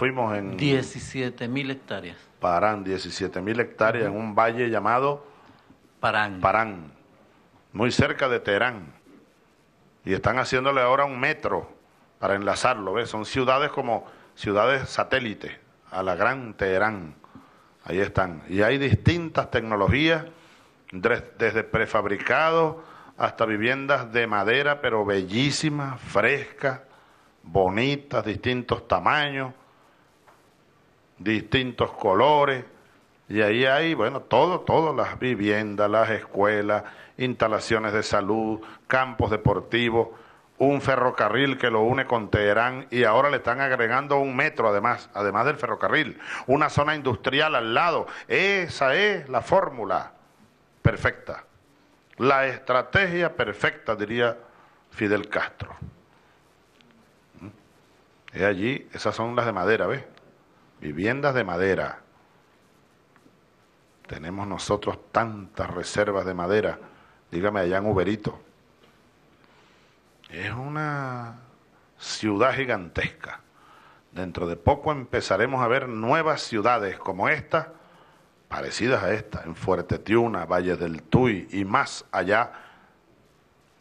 fuimos en... 17.000 hectáreas. Parán, 17.000 hectáreas en un valle llamado... Parán. Parán, muy cerca de Teherán. Y están haciéndole ahora un metro para enlazarlo, ¿ves? Son ciudades como ciudades satélites a la gran Teherán. Ahí están. Y hay distintas tecnologías, desde prefabricados hasta viviendas de madera, pero bellísimas, frescas, bonitas, distintos tamaños distintos colores, y ahí hay, bueno, todo, todas las viviendas, las escuelas, instalaciones de salud, campos deportivos, un ferrocarril que lo une con Teherán y ahora le están agregando un metro además, además del ferrocarril, una zona industrial al lado. Esa es la fórmula perfecta, la estrategia perfecta, diría Fidel Castro. ¿Mm? Es allí, esas son las de madera, ¿ves? viviendas de madera. Tenemos nosotros tantas reservas de madera, dígame allá en Uberito. Es una ciudad gigantesca. Dentro de poco empezaremos a ver nuevas ciudades como esta, parecidas a esta, en Fuerte Tiuna, Valle del Tuy y más allá,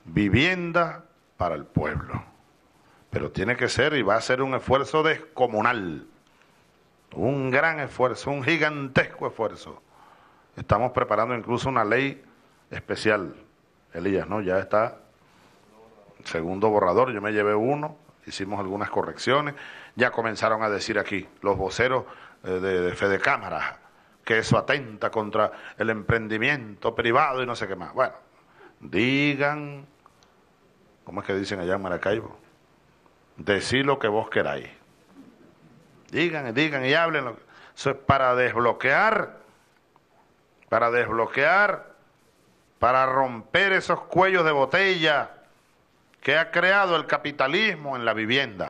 vivienda para el pueblo. Pero tiene que ser y va a ser un esfuerzo descomunal un gran esfuerzo, un gigantesco esfuerzo. Estamos preparando incluso una ley especial, Elías, ¿no? Ya está segundo borrador, yo me llevé uno, hicimos algunas correcciones, ya comenzaron a decir aquí los voceros eh, de, de Fede Cámara que eso atenta contra el emprendimiento privado y no sé qué más. Bueno, digan, ¿cómo es que dicen allá en Maracaibo? decir lo que vos queráis. Digan y digan y hablen. Eso es para desbloquear, para desbloquear, para romper esos cuellos de botella que ha creado el capitalismo en la vivienda.